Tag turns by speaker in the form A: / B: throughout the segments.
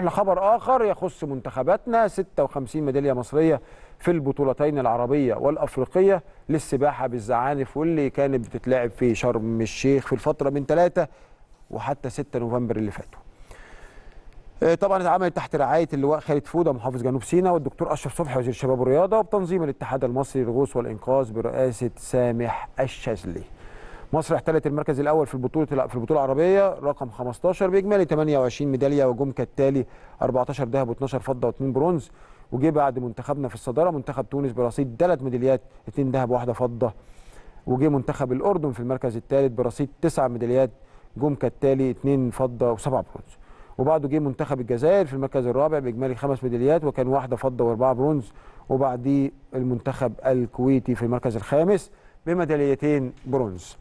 A: نروح لخبر آخر يخص منتخباتنا 56 ميدالية مصرية في البطولتين العربية والأفريقية للسباحة بالزعانف واللي كانت بتتلعب في شرم الشيخ في الفترة من 3 وحتى 6 نوفمبر اللي فاتوا آه، طبعا اتعملت تحت رعايه اللواء خالد فوده محافظ جنوب سيناء والدكتور اشرف صبحي وزير الشباب والرياضه وبتنظيم الاتحاد المصري للغوص والانقاذ برئاسه سامح الشاذلي مصر احتلت المركز الاول في البطوله في البطوله العربيه رقم 15 باجمالي 28 ميداليه وجم كالتالي 14 ذهب و12 فضه و2 برونز وجه بعد منتخبنا في الصداره منتخب تونس برصيد ثلاث ميداليات 2 ذهب وواحده فضه وجه منتخب الاردن في المركز الثالث برصيد تسع ميداليات جم كالتالي 2 فضه و7 برونز وبعده جه منتخب الجزائر في المركز الرابع باجمالي خمس ميداليات وكان واحده فضه واربعه برونز وبعديه المنتخب الكويتي في المركز الخامس بميداليتين برونز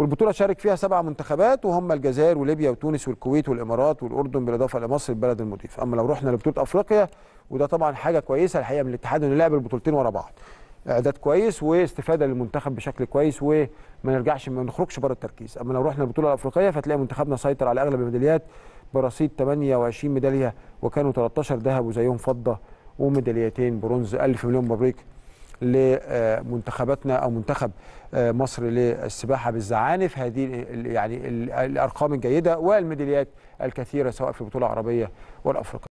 A: والبطوله شارك فيها سبع منتخبات وهم الجزائر وليبيا وتونس والكويت والامارات والاردن بالاضافه الى مصر البلد المضيف اما لو رحنا لبطوله افريقيا وده طبعا حاجه كويسه الحقيقه من الاتحاد انه لعب البطولتين ورا بعض اعداد كويس واستفاده للمنتخب بشكل كويس وما نرجعش ما نخرجش بره التركيز اما لو رحنا البطوله الافريقيه فتلاقي منتخبنا سيطر على اغلب الميداليات برصيد 28 ميداليه وكانوا 13 ذهب وزيهم فضه وميداليتين برونز 1000 مليون مبروك لمنتخباتنا او منتخب آه، مصر للسباحه بالزعانف هذه يعني الارقام الجيده والميداليات الكثيره سواء في البطوله العربيه والافريقيه